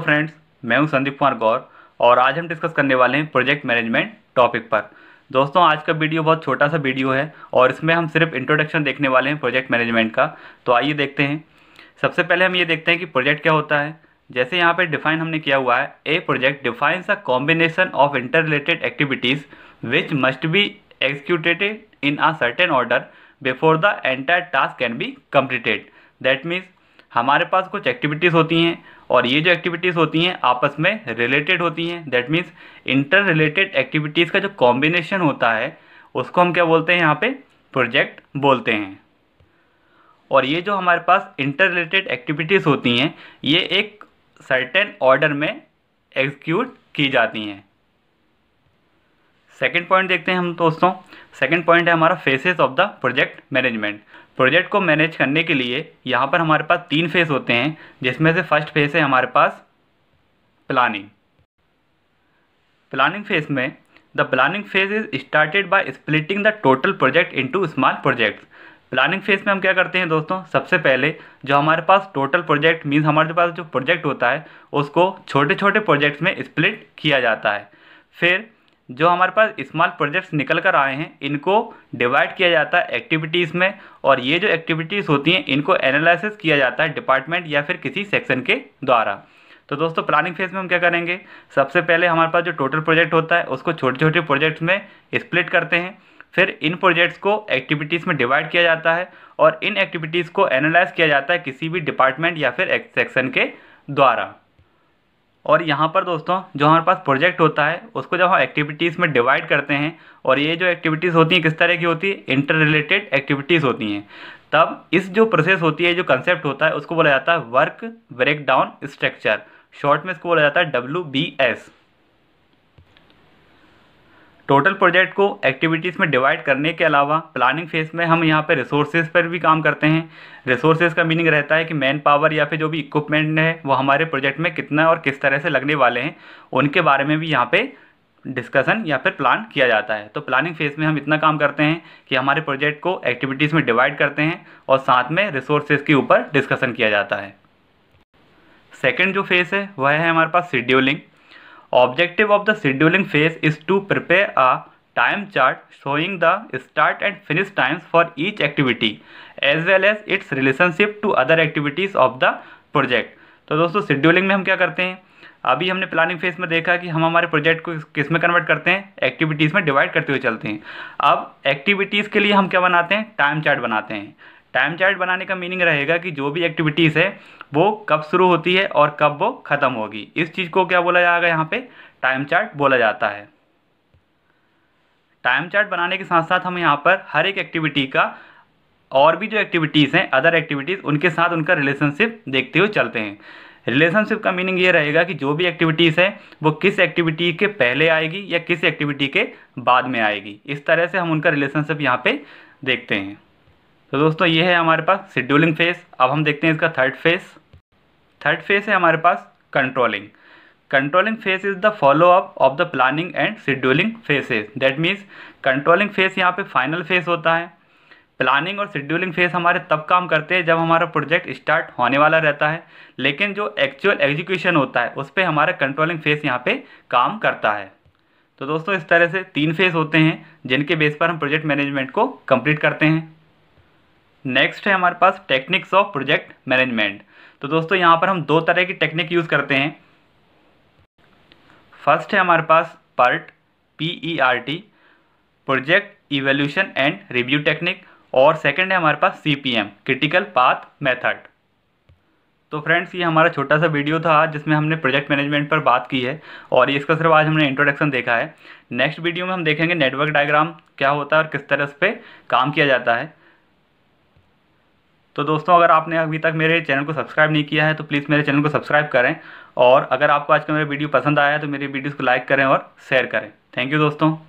friends तो मैं हूं संदीप कुमार गौर और आज हम डिस्कस करने वाले हैं प्रोजेक्ट मैनेजमेंट टॉपिक पर दोस्तों आज का वीडियो बहुत छोटा सा वीडियो है और इसमें हम सिर्फ इंट्रोडक्शन देखने वाले हैं प्रोजेक्ट मैनेजमेंट का तो आइए देखते हैं सबसे पहले हम ये देखते हैं कि प्रोजेक्ट क्या होता है जैसे यहाँ पर डिफाइन हमने किया हुआ है a project defines a combination of inter related activities which must be executed in a certain order before the entire task can be completed that means हमारे पास कुछ एक्टिविटीज़ होती हैं और ये जो एक्टिविटीज़ होती हैं आपस में रिलेटेड होती हैं that means inter related activities का जो कॉम्बिनेशन होता है उसको हम क्या बोलते हैं यहाँ पे प्रोजेक्ट बोलते हैं और ये जो हमारे पास इंटर रिलेटेड एक्टिविटीज़ होती हैं ये एक सर्टेन ऑर्डर में एग्जीक्यूट की जाती हैं सेकेंड पॉइंट देखते हैं हम दोस्तों सेकेंड पॉइंट है हमारा phases of the project management project को मैनेज करने के लिए यहाँ पर हमारे पास तीन फेस होते हैं जिसमें से फर्स्ट फेस है हमारे पास प्लानिंग प्लानिंग फेज में the planning phase is started by splitting the total project into small projects planning phase में हम क्या करते हैं दोस्तों सबसे पहले जो हमारे पास टोटल प्रोजेक्ट मीन्स हमारे पास जो प्रोजेक्ट होता है उसको छोटे छोटे प्रोजेक्ट्स में स्प्लिट किया जाता है फिर जो हमारे पास स्मॉल प्रोजेक्ट्स निकल कर आए हैं इनको डिवाइड किया जाता है एक्टिविटीज़ में और ये जो एक्टिविटीज़ होती हैं इनको एनालिसिस किया जाता है डिपार्टमेंट या फिर किसी सेक्शन के द्वारा तो दोस्तों प्लानिंग फेज़ में हम क्या करेंगे सबसे पहले हमारे पास जो टोटल प्रोजेक्ट होता है उसको छोटे छोटे प्रोजेक्ट्स में स्प्लिट करते हैं फिर इन प्रोजेक्ट्स को एक्टिविटीज़ में डिवाइड किया जाता है और इन एक्टिविटीज़ को एनालाइज किया जाता है किसी भी डिपार्टमेंट या फिर सेक्शन के द्वारा और यहाँ पर दोस्तों जो हमारे पास प्रोजेक्ट होता है उसको जब हम एक्टिविटीज़ में डिवाइड करते हैं और ये जो एक्टिविटीज़ होती हैं किस तरह की होती है इंटर रिलेटेड एक्टिविटीज़ होती हैं तब इस जो प्रोसेस होती है जो कंसेप्ट होता है उसको बोला जाता है work breakdown structure short में इसको बोला जाता है W B S total project को एक्टिविटीज़ में डिवाइड करने के अलावा प्लानिंग फेज़ में हम यहाँ पर रिसोर्सेज पर भी काम करते हैं रिसोर्सेज का मीनिंग रहता है कि मैन पावर या फिर जो भी इक्विपमेंट है वो हमारे प्रोजेक्ट में कितना और किस तरह से लगने वाले हैं उनके बारे में भी यहाँ पर डिस्कशन या फिर प्लान किया जाता है तो प्लानिंग फेज़ में हम इतना काम करते हैं कि हमारे प्रोजेक्ट को एक्टिविटीज़ में डिवाइड करते हैं और साथ में रिसोर्सेज के ऊपर डिस्कशन किया जाता है सेकेंड जो फेज़ है वह है हमारे पास scheduling objective of the scheduling phase is to prepare a time chart showing the start and finish times for each activity as well as its relationship to other activities of the project तो दोस्तों scheduling में हम क्या करते हैं अभी हमने planning phase में देखा कि हम हमारे प्रोजेक्ट को किस में कन्वर्ट करते हैं एक्टिविटीज़ में डिवाइड करते हुए चलते हैं अब एक्टिविटीज़ के लिए हम क्या बनाते हैं टाइम चार्ट बनाते हैं टाइम चार्ट बनाने का मीनिंग रहेगा कि जो भी एक्टिविटीज़ है वो कब शुरू होती है और कब वो ख़त्म होगी इस चीज़ को क्या बोला जाएगा यहाँ पे टाइम चार्ट बोला जाता है टाइम चार्ट बनाने के साथ साथ हम यहाँ पर हर एक एक्टिविटी का और भी जो एक्टिविटीज़ हैं अदर एक्टिविटीज़ उनके साथ उनका रिलेशनशिप देखते हुए चलते हैं रिलेशनशिप का मीनिंग ये रहेगा कि जो भी एक्टिविटीज़ है वो किस एक्टिविटी के पहले आएगी या किस एक्टिविटी के बाद में आएगी इस तरह से हम उनका रिलेशनशिप यहाँ पे देखते हैं तो दोस्तों ये है हमारे पास शेड्यूलिंग फेज अब हम देखते हैं इसका थर्ड फेज थर्ड फेज है हमारे पास controlling controlling phase is the follow up of the planning and scheduling phases that means controlling phase यहाँ पे फाइनल फेज होता है प्लानिंग और शेड्यूलिंग फेज हमारे तब काम करते हैं जब हमारा प्रोजेक्ट स्टार्ट होने वाला रहता है लेकिन जो एक्चुअल एग्जीक्यूशन होता है उस पर हमारा कंट्रोलिंग फेज यहाँ पे काम करता है तो दोस्तों इस तरह से तीन फेज होते हैं जिनके बेस पर हम प्रोजेक्ट मैनेजमेंट को कंप्लीट करते हैं नेक्स्ट है हमारे पास टेक्निक्स ऑफ प्रोजेक्ट मैनेजमेंट तो दोस्तों यहाँ पर हम दो तरह की टेक्निक यूज़ करते हैं फर्स्ट है हमारे पास PERT P E R T project evaluation and review technique और सेकंड है हमारे पास C P M critical path method तो फ्रेंड्स ये हमारा छोटा सा वीडियो था आज जिसमें हमने प्रोजेक्ट मैनेजमेंट पर बात की है और इसका सिर्फ आज हमने इंट्रोडक्शन देखा है नेक्स्ट वीडियो में हम देखेंगे नेटवर्क डायग्राम क्या होता है और किस तरह उस पर काम किया जाता है तो दोस्तों अगर आपने अभी तक मेरे चैनल को सब्सक्राइब नहीं किया है तो प्लीज़ मेरे चैनल को सब्सक्राइब करें और अगर आपको आज का मेरा वीडियो पसंद आया है तो मेरी वीडियोज़ को लाइक करें और शेयर करें थैंक यू दोस्तों